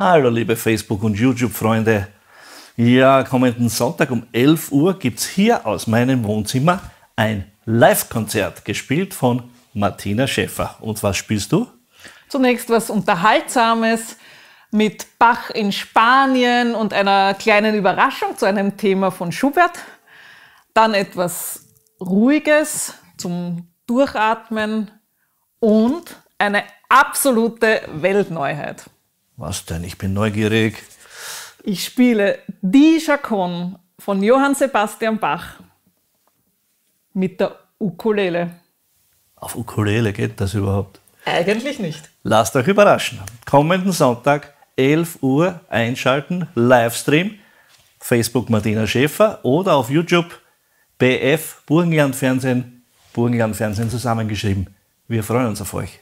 Hallo liebe Facebook- und YouTube-Freunde. Ja, kommenden Sonntag um 11 Uhr gibt es hier aus meinem Wohnzimmer ein Live-Konzert, gespielt von Martina Schäfer. Und was spielst du? Zunächst was Unterhaltsames mit Bach in Spanien und einer kleinen Überraschung zu einem Thema von Schubert. Dann etwas Ruhiges zum Durchatmen und eine absolute Weltneuheit. Was denn? Ich bin neugierig. Ich spiele Die Chacon von Johann Sebastian Bach mit der Ukulele. Auf Ukulele geht das überhaupt? Eigentlich nicht. Lasst euch überraschen. Kommenden Sonntag, 11 Uhr, einschalten, Livestream, Facebook Martina Schäfer oder auf YouTube BF Burgenland Fernsehen, Burgenland Fernsehen zusammengeschrieben. Wir freuen uns auf euch.